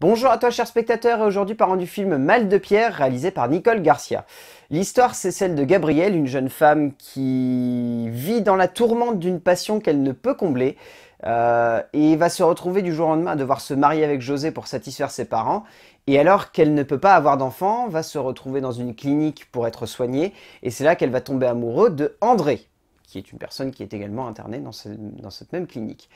Bonjour à toi chers spectateurs et aujourd'hui parlons du film Mal de pierre réalisé par Nicole Garcia. L'histoire c'est celle de Gabrielle, une jeune femme qui vit dans la tourmente d'une passion qu'elle ne peut combler euh, et va se retrouver du jour au lendemain à devoir se marier avec José pour satisfaire ses parents et alors qu'elle ne peut pas avoir d'enfant va se retrouver dans une clinique pour être soignée et c'est là qu'elle va tomber amoureuse de André qui est une personne qui est également internée dans cette même clinique.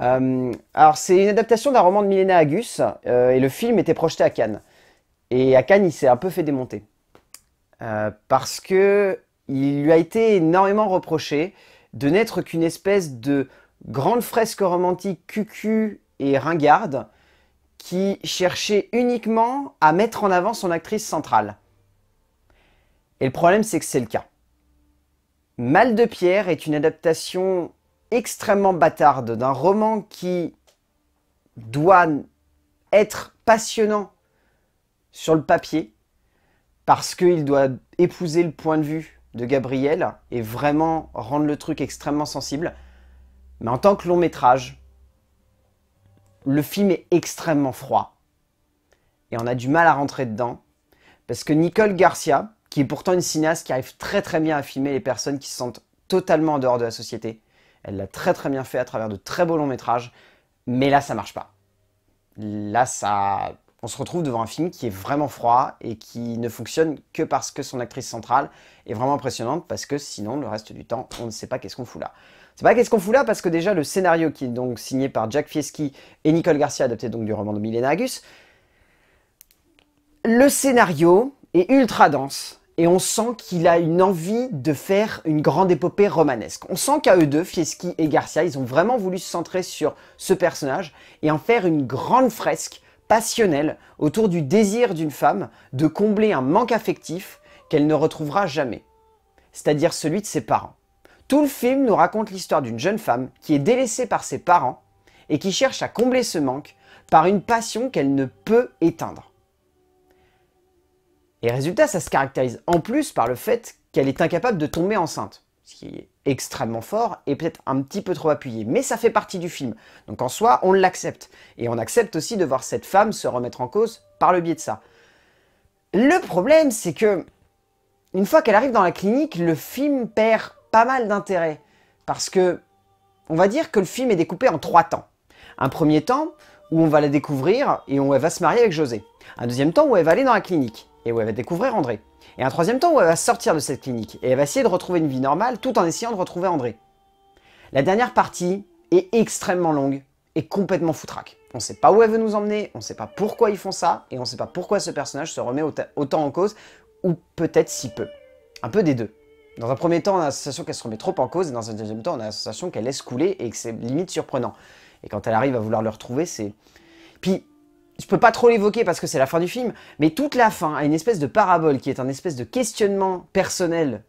Euh, alors, c'est une adaptation d'un roman de Milena Agus, euh, et le film était projeté à Cannes. Et à Cannes, il s'est un peu fait démonter. Euh, parce que il lui a été énormément reproché de n'être qu'une espèce de grande fresque romantique cucu et ringarde qui cherchait uniquement à mettre en avant son actrice centrale. Et le problème, c'est que c'est le cas. Mal de Pierre est une adaptation extrêmement bâtarde, d'un roman qui doit être passionnant sur le papier, parce qu'il doit épouser le point de vue de Gabriel et vraiment rendre le truc extrêmement sensible. Mais en tant que long métrage, le film est extrêmement froid. Et on a du mal à rentrer dedans. Parce que Nicole Garcia, qui est pourtant une cinéaste qui arrive très très bien à filmer les personnes qui se sentent totalement en dehors de la société, elle l'a très très bien fait à travers de très beaux longs métrages, mais là ça marche pas. Là ça, on se retrouve devant un film qui est vraiment froid et qui ne fonctionne que parce que son actrice centrale est vraiment impressionnante parce que sinon le reste du temps on ne sait pas qu'est-ce qu'on fout là. C'est pas qu'est-ce qu'on fout là parce que déjà le scénario qui est donc signé par Jack Fieschi et Nicole Garcia adapté donc du roman de Milena Agus, le scénario est ultra dense et on sent qu'il a une envie de faire une grande épopée romanesque. On sent qu'à eux deux, Fieschi et Garcia, ils ont vraiment voulu se centrer sur ce personnage et en faire une grande fresque passionnelle autour du désir d'une femme de combler un manque affectif qu'elle ne retrouvera jamais, c'est-à-dire celui de ses parents. Tout le film nous raconte l'histoire d'une jeune femme qui est délaissée par ses parents et qui cherche à combler ce manque par une passion qu'elle ne peut éteindre. Et résultat, ça se caractérise en plus par le fait qu'elle est incapable de tomber enceinte, ce qui est extrêmement fort et peut-être un petit peu trop appuyé, mais ça fait partie du film. Donc en soi, on l'accepte. Et on accepte aussi de voir cette femme se remettre en cause par le biais de ça. Le problème, c'est que, une fois qu'elle arrive dans la clinique, le film perd pas mal d'intérêt. Parce que, on va dire que le film est découpé en trois temps. Un premier temps, où on va la découvrir et où elle va se marier avec José. Un deuxième temps, où elle va aller dans la clinique et où elle va découvrir André. Et un troisième temps où elle va sortir de cette clinique et elle va essayer de retrouver une vie normale tout en essayant de retrouver André. La dernière partie est extrêmement longue et complètement foutraque. On sait pas où elle veut nous emmener, on sait pas pourquoi ils font ça et on sait pas pourquoi ce personnage se remet autant en cause ou peut-être si peu. Un peu des deux. Dans un premier temps, on a la sensation qu'elle se remet trop en cause, et dans un deuxième temps, on a la sensation qu'elle laisse couler et que c'est limite surprenant. Et quand elle arrive à vouloir le retrouver, c'est... Puis, je peux pas trop l'évoquer parce que c'est la fin du film, mais toute la fin a une espèce de parabole qui est un espèce de questionnement personnel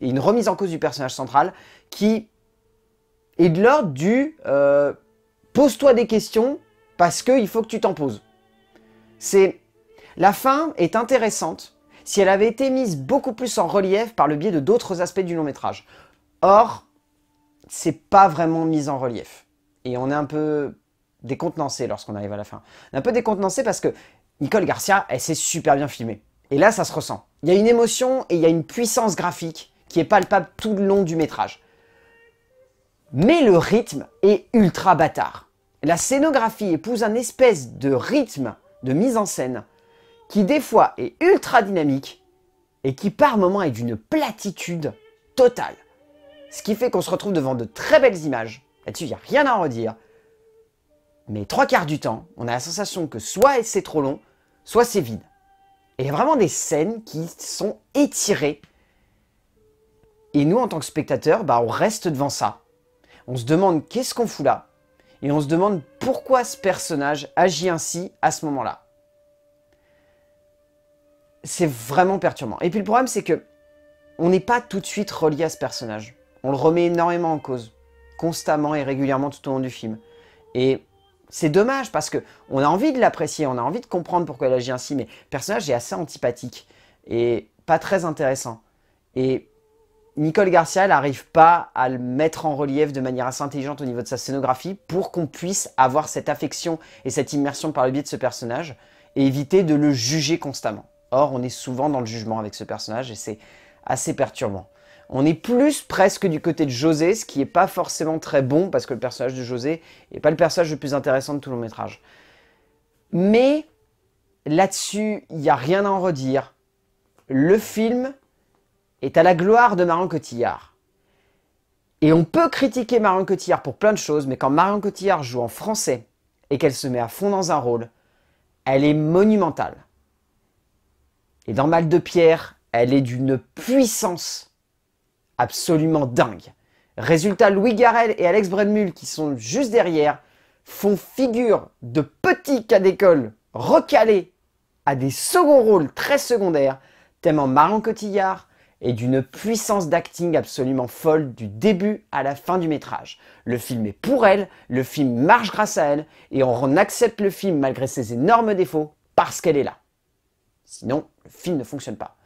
et une remise en cause du personnage central qui est de l'ordre du euh, pose-toi des questions parce qu'il faut que tu t'en poses. C'est la fin est intéressante si elle avait été mise beaucoup plus en relief par le biais de d'autres aspects du long métrage. Or, c'est pas vraiment mise en relief. Et on est un peu décontenancé lorsqu'on arrive à la fin. Un peu décontenancé parce que Nicole Garcia, elle s'est super bien filmée. Et là, ça se ressent. Il y a une émotion et il y a une puissance graphique qui est palpable tout le long du métrage. Mais le rythme est ultra bâtard. La scénographie épouse un espèce de rythme de mise en scène qui des fois est ultra dynamique et qui par moments est d'une platitude totale. Ce qui fait qu'on se retrouve devant de très belles images. Là-dessus, il n'y a rien à redire mais trois quarts du temps, on a la sensation que soit c'est trop long, soit c'est vide. Et il y a vraiment des scènes qui sont étirées. Et nous, en tant que spectateurs, bah, on reste devant ça. On se demande qu'est-ce qu'on fout là Et on se demande pourquoi ce personnage agit ainsi à ce moment-là. C'est vraiment perturbant. Et puis le problème, c'est que on n'est pas tout de suite relié à ce personnage. On le remet énormément en cause, constamment et régulièrement tout au long du film. Et c'est dommage parce que on a envie de l'apprécier, on a envie de comprendre pourquoi elle agit ainsi, mais le personnage est assez antipathique et pas très intéressant. Et Nicole Garcia n'arrive pas à le mettre en relief de manière assez intelligente au niveau de sa scénographie pour qu'on puisse avoir cette affection et cette immersion par le biais de ce personnage et éviter de le juger constamment. Or, on est souvent dans le jugement avec ce personnage et c'est assez perturbant. On est plus presque du côté de José, ce qui n'est pas forcément très bon, parce que le personnage de José n'est pas le personnage le plus intéressant de tout le long métrage. Mais là-dessus, il n'y a rien à en redire. Le film est à la gloire de Marion Cotillard. Et on peut critiquer Marion Cotillard pour plein de choses, mais quand Marion Cotillard joue en français et qu'elle se met à fond dans un rôle, elle est monumentale. Et dans Mal de Pierre, elle est d'une puissance absolument dingue. Résultat, Louis Garrel et Alex Bredmull, qui sont juste derrière, font figure de petits cas d'école recalés à des seconds rôles très secondaires, tellement marrant cotillard et d'une puissance d'acting absolument folle du début à la fin du métrage. Le film est pour elle, le film marche grâce à elle, et on accepte le film malgré ses énormes défauts parce qu'elle est là. Sinon, le film ne fonctionne pas.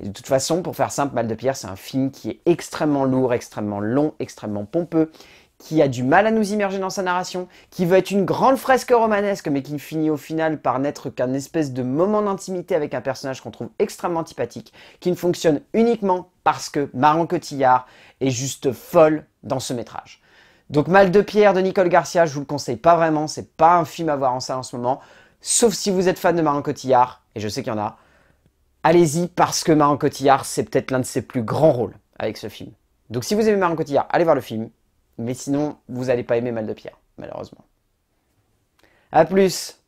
Et de toute façon, pour faire simple, Mal de Pierre, c'est un film qui est extrêmement lourd, extrêmement long, extrêmement pompeux, qui a du mal à nous immerger dans sa narration, qui veut être une grande fresque romanesque, mais qui finit au final par n'être qu'un espèce de moment d'intimité avec un personnage qu'on trouve extrêmement antipathique, qui ne fonctionne uniquement parce que Marin Cotillard est juste folle dans ce métrage. Donc Mal de Pierre de Nicole Garcia, je vous le conseille pas vraiment, c'est pas un film à voir en salle en ce moment, sauf si vous êtes fan de Marin Cotillard, et je sais qu'il y en a, allez-y parce que Marin Cotillard, c'est peut-être l'un de ses plus grands rôles avec ce film. Donc si vous aimez Marin Cotillard, allez voir le film. Mais sinon, vous n'allez pas aimer Mal de Pierre, malheureusement. A plus